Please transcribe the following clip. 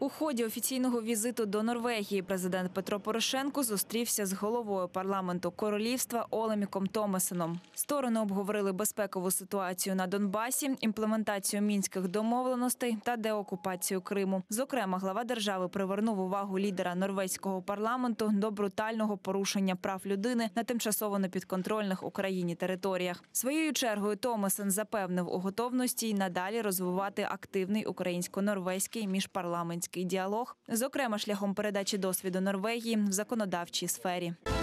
У ході офіційного візиту до Норвегії президент Петро Порошенко зустрівся з головою парламенту королівства Олеміком Томасеном. Сторони обговорили безпекову ситуацію на Донбасі, імплементацію мінських домовленостей та деокупацію Криму. Зокрема, глава держави привернув увагу лідера норвезького парламенту до брутального порушення прав людини на тимчасово непідконтрольних Україні територіях. Своєю чергою Томасен запевнив у готовності й надалі розвивати активний українсько-норвезький міжпарламентський громадський діалог, зокрема шляхом передачі досвіду Норвегії в законодавчій сфері.